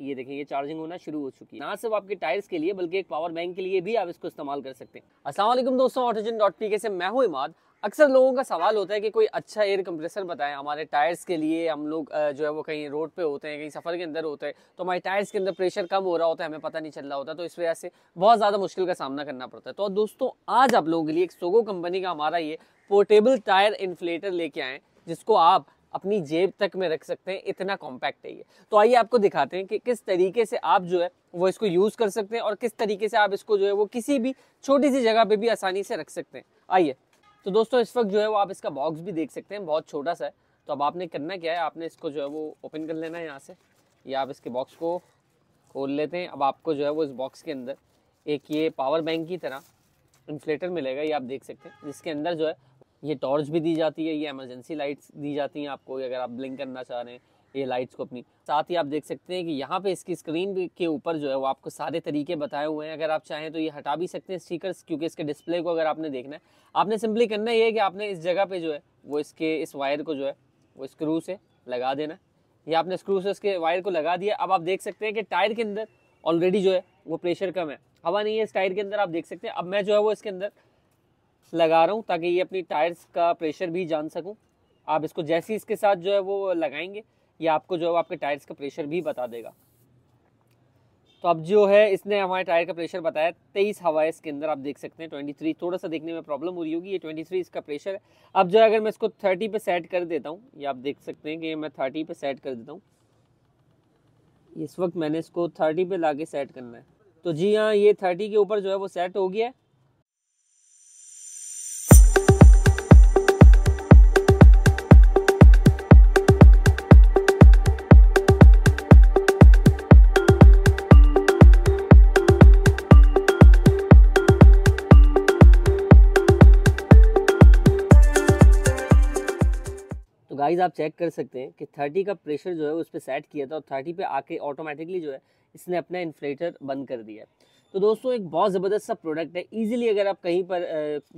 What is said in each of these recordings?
ये देखें ये चार्जिंग होना शुरू हो चुकी है ना सिर्फ आपके टायर्स के लिए बल्कि एक पावर बैंक के लिए भी आप इसको इस्तेमाल कर सकते हैं असलम दोस्तों ऑटोजन डॉट पी के से मैं हूँ इमाद अक्सर लोगों का सवाल होता है कि कोई अच्छा एयर कंप्रेसर बताएं हमारे टायर्स के लिए हम लोग जो है वो कहीं रोड पे होते हैं कहीं सफ़र के अंदर होते हैं तो हमारे टायर्स के अंदर प्रेशर कम हो रहा होता है हमें पता नहीं चल रहा होता तो इस वजह से बहुत ज़्यादा मुश्किल का सामना करना पड़ता है तो दोस्तों आज आप लोगों के लिए एक सोगो कंपनी का हमारा ये पोर्टेबल टायर इन्फ्लेटर लेके आएँ जिसको आप अपनी जेब तक में रख सकते हैं इतना कॉम्पैक्ट है ये तो आइए आपको दिखाते हैं कि किस तरीके से आप जो है वो इसको यूज़ कर सकते हैं और किस तरीके से आप इसको जो है वो किसी भी छोटी सी जगह पे भी आसानी से रख सकते हैं आइए तो दोस्तों इस वक्त जो है वो आप इसका बॉक्स भी देख सकते हैं बहुत छोटा सा है तो अब आपने करना क्या है आपने इसको जो है वो ओपन कर लेना है यहाँ से या आप इसके बॉक्स को खोल लेते हैं अब आपको जो है वो इस बॉक्स के अंदर एक ये पावर बैंक की तरह इन्फ्लेटर मिलेगा ये आप देख सकते हैं जिसके अंदर जो है ये टॉर्च भी दी जाती है ये एमरजेंसी लाइट्स दी जाती हैं आपको अगर आप ब्लिंक करना चाह रहे हैं ये लाइट्स को अपनी साथ ही आप देख सकते हैं कि यहाँ पे इसकी स्क्रीन के ऊपर जो है वो आपको सारे तरीके बताए हुए हैं अगर आप चाहें तो ये हटा भी सकते हैं स्टीकर क्योंकि इसके डिस्प्ले को अगर आपने देखना है आपने सिंपली करना ये है कि आपने इस जगह पे जो है वो इसके इस वायर को जो है वो स्क्रू से लगा देना ये आपने स्क्रू से इसके वायर को लगा दिया अब आप देख सकते हैं कि टायर के अंदर ऑलरेडी जो है वो प्रेशर कम है हवा नहीं है इस टायर के अंदर आप देख सकते हैं अब मैं जो है वो इसके अंदर लगा रहा हूँ ताकि ये अपनी टायर्स का प्रेशर भी जान सकूँ आप इसको जैसे इसके साथ जो है वो लगाएंगे ये आपको जो है आपके टायर्स का प्रेशर भी बता देगा तो अब जो है इसने हमारे टायर का प्रेशर बताया तेईस हवा इसके अंदर आप देख सकते हैं ट्वेंटी थ्री थोड़ा सा देखने में प्रॉब्लम हो रही होगी ये ट्वेंटी थ्री इसका प्रेशर है अब जो है अगर मैं इसको थर्टी पे सेट कर देता हूँ ये आप देख सकते हैं कि मैं थर्टी पे सेट कर देता हूँ इस वक्त मैंने इसको थर्टी पे ला सेट करना है तो जी हाँ ये थर्टी के ऊपर जो है वो सेट हो गया है प्राइस आप चेक कर सकते हैं कि थर्टी का प्रेशर जो है उस पर सेट किया था और थर्टी पे आके ऑटोमेटिकली जो है इसने अपना इन्फ्लेटर बंद कर दिया है तो दोस्तों एक बहुत ज़बरदस्त सा प्रोडक्ट है इजीली अगर आप कहीं पर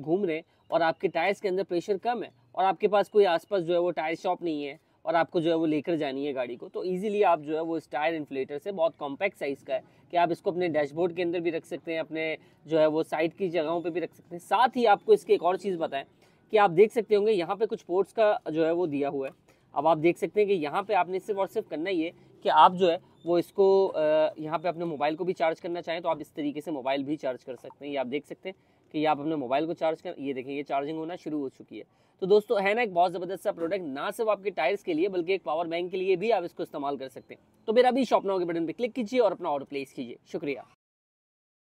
घूम रहे हैं और आपके टायर्स के अंदर प्रेशर कम है और आपके पास कोई आसपास जो है वो टायर शॉप नहीं है और आपको जो है वो लेकर जानी है गाड़ी को तो इजीली आप जो है वो इस टायर इन्फ्लेटर से बहुत कॉम्पैक्ट साइज़ का है कि आप इसको अपने डैशबोर्ड के अंदर भी रख सकते हैं अपने जो है वो साइड की जगहों पर भी रख सकते हैं साथ ही आपको इसकी एक और चीज़ बताएं कि आप देख सकते होंगे यहाँ पे कुछ पोर्ट्स का जो है वो दिया हुआ है अब आप देख सकते हैं कि यहाँ पे आपने सिर्फ और सिर्फ करना ही है कि आप जो है वो इसको यहाँ पे अपने मोबाइल को भी चार्ज करना चाहें तो आप इस तरीके से मोबाइल भी चार्ज कर सकते हैं ये आप देख सकते हैं कि आप अपने मोबाइल को चार्ज कर ये देखें ये चार्जिंग होना शुरू हो चुकी है तो दोस्तों है ना एक बहुत ज़बरदस्त सा प्रोडक्ट ना सिर्फ आपके टायर्स के लिए बल्कि एक पावर बैंक के लिए भी आप इसको इस्तेमाल कर सकते हैं तो मेरा भी शॉप नाउ के बटन पर क्लिक कीजिए और अपना ऑर्डर प्लेस कीजिए शुक्रिया